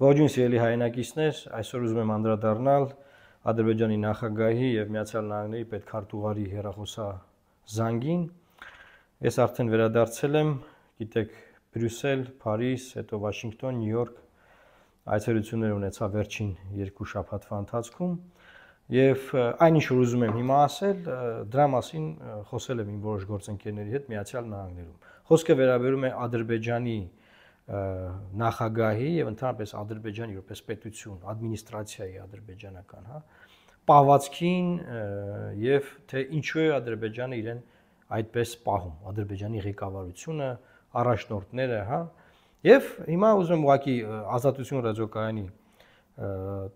Ողջույն սիրելի հայրենակիցներ, այսօր ուզում եմ անդրադառնալ Ադրբեջանի նախագահի եւ Միացյալ Նահանգների պետքարտուղարի հերախոսա զանգին։ Ես արդեն վերադարձել եմ, գիտեք, Բրյուսել, Փարիզ, հետո Վաշինգտոն, Նյու Յորք այցելություններ ունեցա վերջին երկու շաբաթվա ընթացքում եւ այնինչ որ ուզում եմ հիմա ասել, դրա մասին խոսել եմ իմ որոշ գործընկերների հետ Միացյալ Նահանգներում։ Խոսքը վերաբերում է Ադրբեջանի և նախագահի եւ ընդհանրապես Ադրբեջանի որպես պետություն, ադմինիստրացիայի ադրբեջանական, հա, պահվածքին եւ թե ինչու է Ադրբեջանը իրեն այդպես պահում, Ադրբեջանի ղեկավարությունը, առաջնորդները, հա, Եվ հիմա ուզում եմ ուղղակի ազատություն ռադիոկայանի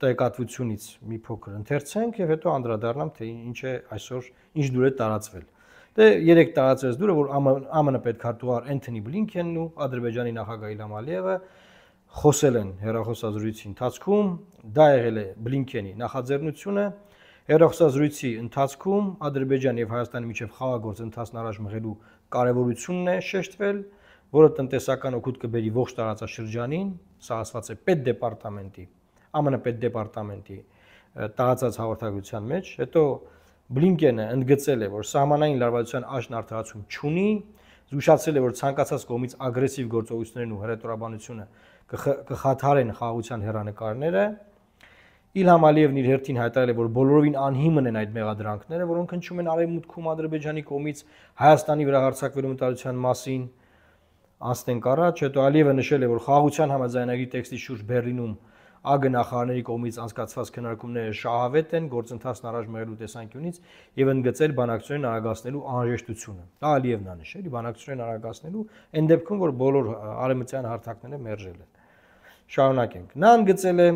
տեղեկատվությունից մի փոքր ընթերցենք եւ հետո անդրադառնամ թե ինչ է այսօր ինչ դուր է տարածվել։ Դե երեք տարածրից դուրը որ ԱՄՆ պետք հարտուղար Էնթոնի Բլինքենն ու Ադրբեջանի նախագահ Իլհամ Ալիևը խոսել են հերախոսազրույցի ընթացքում, դա եղել է Բլինքենի նախաձեռնությունը։ Հերախոսազրույցի ընթացքում Ադրբեջան եւ Հայաստանի միջև խաղաղ ընթացն առաջ մղելու կարեւորությունն է շեշտվել, որը տնտեսական օգուտ կբերի ողջ տարածաշրջանին, սա ասված է պետդեպարտամենտի, ԱՄՆ պետդեպարտամենտի տարածած հաղորդագրության մեջ, հետո Բլինկենը ընդգծել է, որ սահմանային լարվածության աճն արդարացում չունի, զուշացրել է, որ ցանկացած կողմից ագրեսիվ գործողություններն ու հրետորաբանությունը կխաթարեն խաղաղության հերանեկարները։ Իլհամ Ալիևն իր հերթին հայտարարել է, որ բոլորովին անհիմն են այդ մեղադրանքները, որոնք հնչում են արևմուտքում Ադրբեջանի կողմից Հայաստանի վրա հարձակվելու մտարության մասին։ Անցնենք առաջ, հետո Ալիևը նշել է, որ խաղաղության համաձայնագրի տեքստի շուրջ Բեռլինում ԱԳ նախարարների կողմից անցկացված քննարկումները շահավետ են գործընթացն առաջ մղելու տեսանկյունից եւ ընդգծել բանակցությունն արագացնելու անհրաժեշտությունը։ Դա Ալիևն է նշել, բանակցությունն արագացնելու այն դեպքում, որ բոլոր արևմտյան հարթակները մերժել են։ Շարունակենք։ Նա ընդգծել է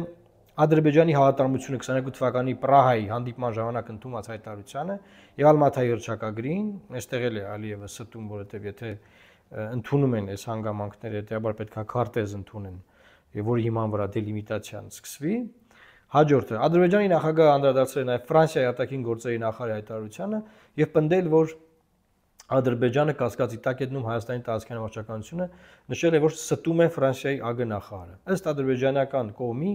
Ադրբեջանի հավատարմությունը 22 թվականի Պրահայի հանդիպման ժամանակ ընդունած հայտարարությանը եւ Ալմատայի հրճակագրին, այստեղ էլ է Ալիևը ստում, որովհետեւ եթե ընդունում են այս հանգամանքները, հետեւաբար պետք է քարտեզ ընդունեն։ Ա եւ որ հիման վրա դելիմիտացիան սկսվի։ Հաջորդը Ադրբեջանի նախագահը անդրադարձել է նաեւ Ֆրանսիայի արտաքին գործերի նախարարի հայտարարությանը եւ պնդել, որ Ադրբեջանը կասկածի տակ է դնում Հայաստանի տարածքային վարչականությունը, նշել է, որ ստում է Ֆրանսիայի ԱԳ նախարարը։ Ըստ ադրբեջանական կողմի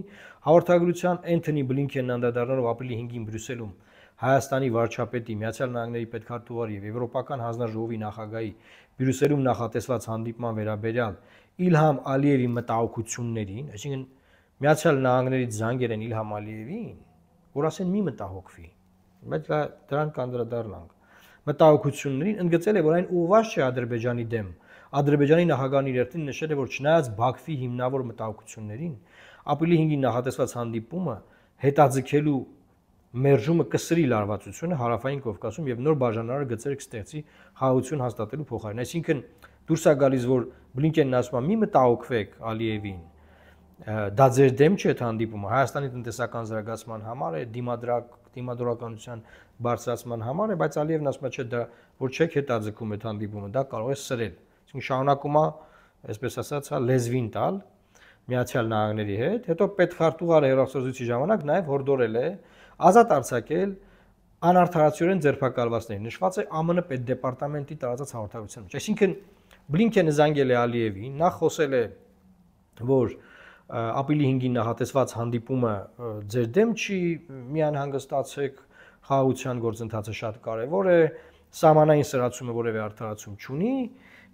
հաղորդագրության Էնթոնի Բլինքենն անդրադառնալով ապրիլի 5-ին Բրյուսելում Հայաստանի վարչապետի, Միացյալ Նահանգների պետքարտուղարի եւ Եվրոպական հանձնաժողովի նախագահի Բրյուսելում նախատեսված հանդիպման վերաբերյալ Իլհամ Ալիևի մտահոգություններին, այսինքն Միացյալ Նահանգներից զանգեր են Իլհամ Ալիևին, որ ասեն մի մտահոգվի։ Բայց դա դրան կանդրադառնանք։ Մտահոգություններին ընդգծել է, որ այն ուղղված չէ Ադրբեջանի դեմ։ Ադրբեջանի նախագահն իր հերթին նշել է, որ չնայած Բաքվի հիմնավոր մտահոգություններին, ապրիլի 5-ին նախատեսված հանդիպումը հետաձգելու մերժումը կսրի լարվածությունը հարավային Կովկասում եւ նոր բաժանարար գծեր կստեղծի հաղություն հաստատելու փոխարեն։ Այսինքն դուրս է գալիս, որ Բլինկենն ասում է՝ «Մի մտահոգվեք Ալիևին»։ Դա ձեր դեմ չէ հանդիպումը։ Հայաստանի տնտեսական զարգացման համար է, դիմադրակ դիմադրականության բարձրացման համար է, բայց Ալիևն ասում է, չէ, դա որ չեք հետաձգում այդ հանդիպումը, դա կարող է սրել։ Այսինքն շարունակում է, այսպես ասած, հա լեզվին տալ Միացյալ Նահանգների հետ, հետո պետքարտուղարը հերոսոզիցի ժամանակ նաև հորդորել է, որ ազատ արձակել անարդարացիորեն ձերբակալվածներին։ Նշված է ԱՄՆ պետդեպարտամենտի տարածած հաղորդագրության մեջ։ Այսինքն Բլինքենը զանգել է Ալիևին, նա խոսել է, որ ապրիլի 5-ին նահատեսված հանդիպումը ձեր դեմ չի, մի անհանգստացեք, խաղաղության գործընթացը շատ կարևոր է, սահմանային սրացումը որևէ արդարացում չունի,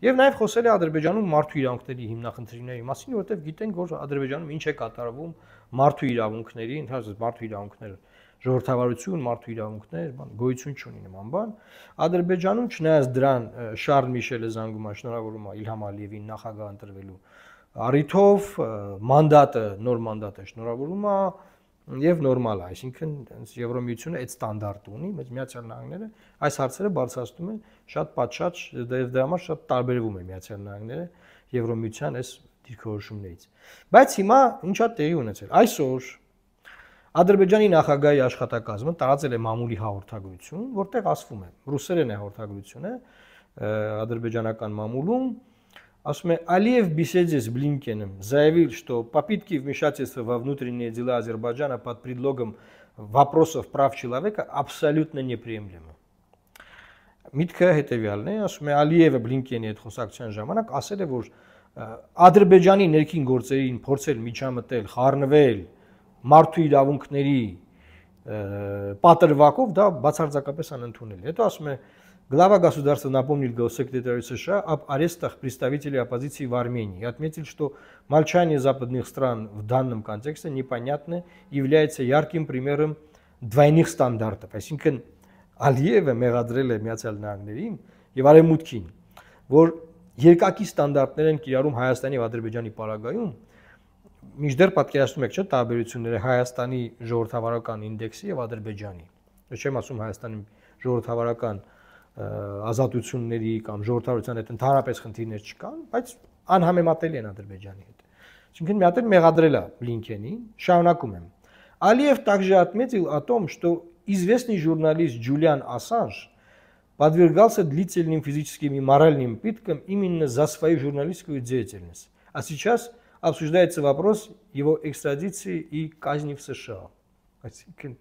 եւ նաեւ խոսել է Ադրբեջանում մարդու իրավունքների հիմնախնդիրների մասին, որովհետեւ գիտենք, որ Ադրբեջանում ինչ է կատարվում մարդու իրավունքների, ընդհանրապես մարդու իրավունքները ժողովրդավարություն, մարդու իրավունքներ, բան, գոյություն չունի նման բան։ Ադրբեջանում չնայած դրան Շարլ Միշելը զանգում է, շնորհավորում է Իլհամ Ալիևին նախագահ ընտրվելու առիթով մանդատը, նոր մանդատը շնորհավորում է եւ նորմալ է, այսինքն հենց Եվրոմիությունը այդ ստանդարտ ունի, բայց Միացյալ Նահանգները այս հարցերը բարձրացնում են շատ պատշաճ, դեռ դրա համար շատ տարբերվում է Միացյալ Նահանգները Եվրոմիության այս դիրքորոշումներից։ Բայց հիմա ինչա տեղի ունեցել։ Այսօր Ադրբեջանի նախագահի աշխատակազմը տարածել է մամուլի հաղորդագրություն, որտեղ ասվում է ռուսերեն է հաղորդագրությունը ադրբեջանական մամուլում ասում է Ալիև беседе с Блинкеном заявил, что попытки вмешательства во внутренние дела Азербайджана под предлогом вопросов прав человека абсолютно неприемлемы։ Միտքը հետեւյալն է, ասում է Ալիևը Բլինկենի հետ խոսակցության ժամանակ ասել է, որ Ադրբեջանի ներքին գործերին փորձել միջամտել, խառնվել, մարդու իրավունքների պատրվակով դա բացարձակապես անընդունելի է։ Հետո ասում է Глава государства напомнил госсекретарю США об арестах представителей оппозиции в Армении и отметил, что молчание западных стран в данном контексте непонятно является ярким примером двойных стандартов։ Այսինքն Ալիևը մեղադրել է Միացյալ Նահանգներին եւ Արևմուտքին, որ երկակի ստանդարտներ են կիրառում Հայաստանի եւ Ադրբեջանի պարագայում, միջդեռ պատկերացնում եք, չէ՞, տարբերությունները Հայաստանի ժողովրդավարական ինդեքսի եւ Ադրբեջանի։ Ես չեմ ասում Հայաստանի ժողովրդավարական ազատությունների կամ ժողովրդավարության հետ ընդհանրապես խնդիրներ չկան, բայց անհամեմատելի են Ադրբեջանի հետ։ Այսինքն մի հատ էլ մեղադրել է Բլինքենին, շարունակում եմ։ Ալիև также отметил о том, что известный журналист Джулиан Ассанж подвергался длительным физическим и моральным пыткам именно за свою журналистскую деятельность. А сейчас – обсуждается вопрос его экстрадиции и казни в США։ Այսինքն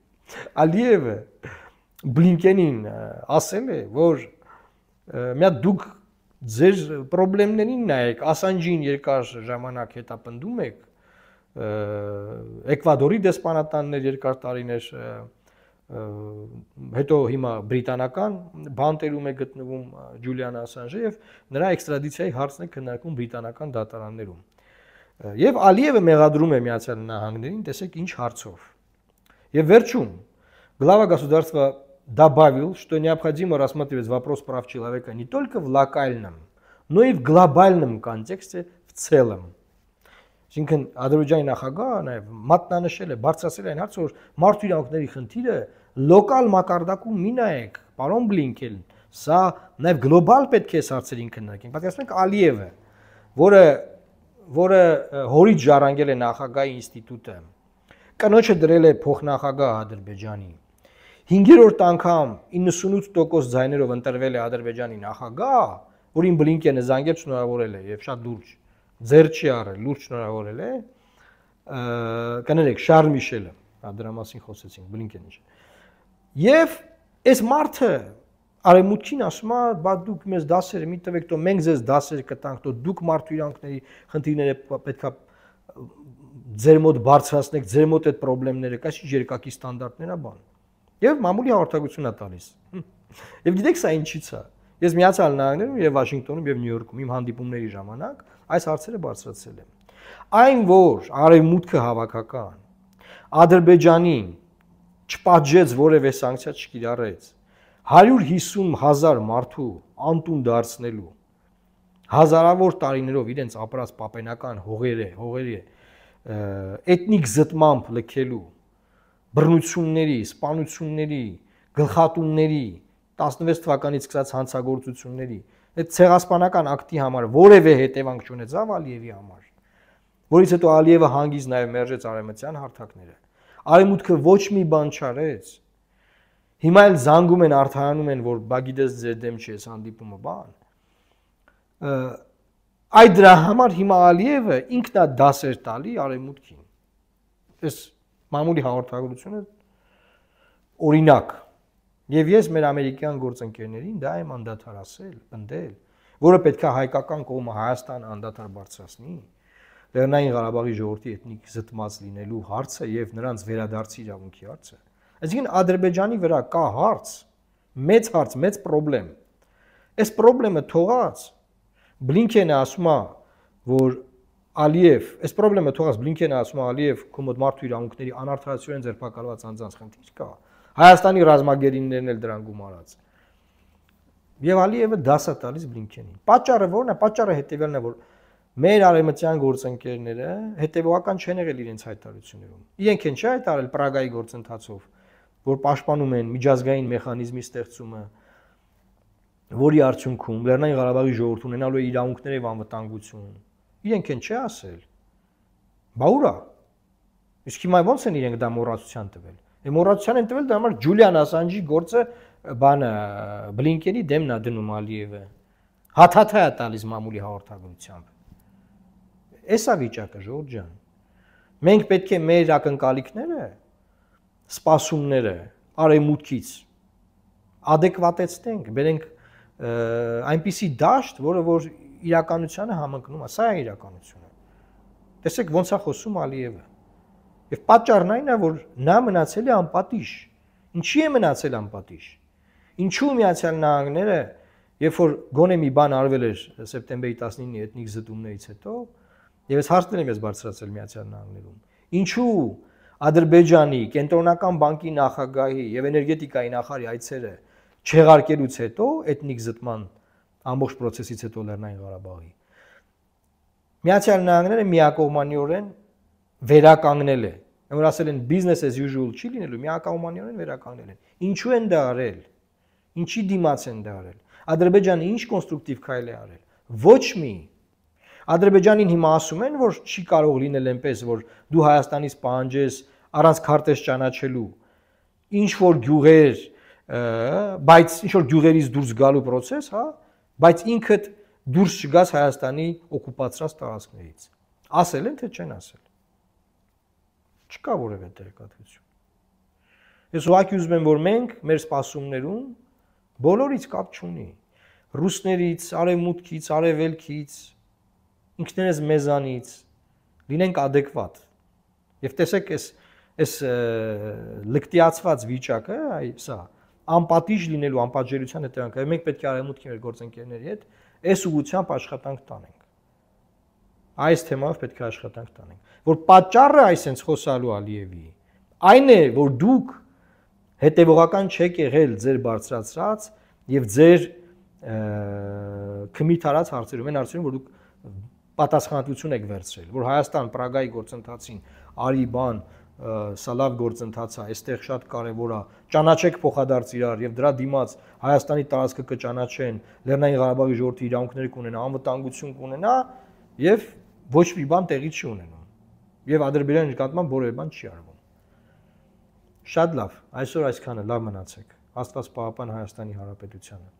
Ալիևը Բլինկենին ասել է, որ միա դուք ձեր խնդիրներին նայեք, Ասանջին երկար ժամանակ հետապնդում եք, Էկվադորի դեսպանատաններ երկար տարիներ հետո հիմա բրիտանական բանտերում է գտնվում Ջուլիան Ասանժը եւ նրա էքստրադիցիայի հարցն է քննարկվում բրիտանական դատարաններում։ Եվ Ալիևը մեղադրում է Միացյալ Նահանգներին, տեսեք ինչ հարցով։ Եվ վերջում глава государства добавил, что необходимо рассматривать вопрос прав человека не только в локальном, но и в глобальном контексте в целом։ Այսինքն Ադրբեջանի նախագահը նաև մատնանշել է, բարձրացել է այն հարցը, որ մարդու իրավունքների խնդիրը լոկալ մակարդակում մի նայեք, պարոն Բլինքեն, սա նաև գլոբալ պետք է այս հարցերին քննարկենք։ Պատկերացնենք Ալիևը, որը որը հորից ժառանգել է նախագահի ինստիտուտը։ Կնոջը դրել է փոխնախագահ Ադրբեջանի։ 5-րդ անգամ 98% ձայներով ընտրվել է Ադրբեջանի նախագահ, որին Բլինկենը զանգել շնորհավորել է եւ շատ լուրջ ձեր չի առել, լուրջ շնորհավորել է կներեք Շարլ Միշելը, դրա մասին խոսեցինք Բլինկենի։ Եվ այս մարդը արևմուտքին ասում է, բա դուք մեզ դասեր մի տվեք, թող մենք ձեզ դասեր կտանք, թող դուք մարդու իրանքների խնդիրները պետքա ձեր մոտ բարձրացնեք, ձեր մոտ այդ խնդիրները, այսինքն երկակի ստանդարտներն է բան։ Եվ մամուլի հաղորդակցություն է տալիս։ Եվ գիտեք սա ինչից է։ Ես Միացյալ Նահանգներում եւ Վաշինգտոնում եւ Նյու Յորքում իմ հանդիպումների ժամանակ այս հարցերը բարձրացել եմ։ Այն որ արևմուտքը հավաքական Ադրբեջանին չպատժեց որևէ սանկցիա չկիրառեց 150 հազար մարդու անտուն դարձնելու հազարավոր տարիներով իրենց ապրած պապենական հողերը, հողերը էթնիկ զտմամբ լքելու բռնությունների, սպանությունների, գլխատունների 16 թվականից սկսած հանցագործությունների այդ ցեղասպանական ակտի համար որևէ հետևանք չունեցավ Ալիևի համար որից հետո Ալիևը հանգից նաև մերժեց արեմցյան հարթակները արեմուտքը ոչ մի բան չարեց Հիմա էլ զանգում են, արթարանում են, որ բա գիտես ձեր դեմ չի այս հանդիպումը, բան։ Այդ դրա համար հիմա Ալիևը ինքնա դասեր տալի արևմուտքին։ Այս մամուլի հաղորդագրությունը օրինակ Եվ ես մեր ամերիկյան գործընկերներին դա եմ անդադար ասել, ընդել, որը պետքա հայկական կողմը Հայաստան անդադար բարձրացնի։ Լեռնային Ղարաբաղի ժողովրդի էթնիկ զտմած լինելու հարցը եւ նրանց վերադարձի իրավունքի հարցը Այսինքն Ադրբեջանի վրա կա հարց, մեծ հարց, մեծ խնդրեմ։ Այս խնդրեմը թողած Բլինքենը ասում է, որ Ալիև, այս խնդրեմը թողած Բլինքենը ասում է Ալիև, քո մոտ մարդու իրավունքների անարդարացիորեն ձերբակալված անձանց խնդիր կա։ Հայաստանի ռազմագերիներն էլ դրան գումարած։ Եվ Ալիևը դասա տալիս Բլինքենին։ Պատճառը ո՞րն է, պատճառը հետևյալն է, որ մեր արևմտյան գործընկերները հետևողական չեն եղել իրենց հայտարարություններում։ Իրենք են չի հայտարարել Պրագայի գործընթացով որ պաշտպանում են միջազգային մեխանիզմի ստեղծումը, որի արդյունքում Լեռնային Ղարաբաղի ժողովուրդն ունենալու է իրավունքներ եւ անվտանգություն։ Իրենք են չէ ասել։ Բա ուրա։ Իսկ հիմա ո՞նց են իրենք դա մոռացության տվել։ Այդ մոռացության են տվել դա համար Ջուլիան Ասանջի գործը բանը Բլինկենի դեմն է դնում Ալիևը։ Հաթաթա է տալիս մամուլի հաղորդագրությամբ։ Էսա վիճակը, Ժորժան։ Մենք պետք է մեր ակնկալիքները սպասումները արեմուտքից adekvatեցնենք, բերենք այնպիսի դաշտ, որը որ իրականությանը համընկնում է, սա է իրականությունը։ Տեսեք ոնց է խոսում Ալիևը։ Եվ պատճառն այն է, որ նա մնացել է անպատիժ։ Ինչի է մնացել անպատիժ։ Ինչու Միացյալ Նահանգները, երբ որ գոնե մի բան արվել էր սեպտեմբերի 19-ի էթնիկ զտումներից հետո, եւ ես հարցնել եմ ես բարձրացել Միացյալ Նահանգներում, ինչու Ադրբեջանի կենտրոնական բանկի նախագահի եւ էներգետիկայի նախարարի այցերը չեղարկելուց հետո էթնիկ զտման ամբողջ process-ից հետո Լեռնային Ղարաբաղի Միացյալ Նահանգները միակողմանիորեն վերականգնել է։ Որ ասել են business as usual չի լինելու, միակողմանիորեն վերականգնել են։ Ինչու են դա արել։ Ինչի դիմաց են դա արել։ Ադրբեջանը ինչ կոնստրուկտիվ քայլ է արել։ Ոչ մի Ադրբեջանին հիմա ասում են, որ չի կարող լինել այնպես, որ դու Հայաստանից պահանջես առանց քարտեզ ճանաչելու ինչ որ գյուղեր, բայց ինչ որ գյուղերից դուրս գալու process, հա, բայց ինքդ դուրս չգաս Հայաստանի օկուպացրած տարածքներից։ Ասել են թե չեն ասել։ Չկա որևէ տեղեկատվություն։ Ես ուղղակի ուզում եմ, որ մենք մեր սպասումներում բոլորից կապ չունի։ Ռուսներից, արևմուտքից, արևելքից, ինքներս մեզանից լինենք adekvat։ Եվ տեսեք, այս այս լկտիացված վիճակը, այ սա անպատիժ լինելու անպատժելիության հետևանք, այ մենք պետք է արեմուտքի մեր գործընկերների հետ այս ուղությամբ աշխատանք տանենք։ Այս թեմայով պետք է աշխատանք տանենք, որ պատճառը այսենց խոսալու Ալիևի այն է, որ դուք հետևողական չեք եղել ձեր բարձրացած եւ ձեր քմի տարած հարցերում, այն հարցերում, որ դուք պատասխանատվություն եք վերցրել, որ Հայաստան Պրագայի գործընթացին արի բան, սա լավ գործընթաց է, այստեղ շատ կարևոր է։ Ճանաչեք փոխադարձ իրար եւ դրա դիմաց Հայաստանի տարածքը կճանաչեն, Լեռնային Ղարաբաղի ժողովրդի իրավունքներ կունենա, անվտանգություն կունենա եւ ոչ մի բան տեղի չի ունենում։ Եվ Ադրբեջանի նկատմամբ որևէ բան չի արվում։ Շատ լավ, այսօր այսքանը լավ մնացեք։ Աստված պահապան Հայաստանի Հանրապետությանը։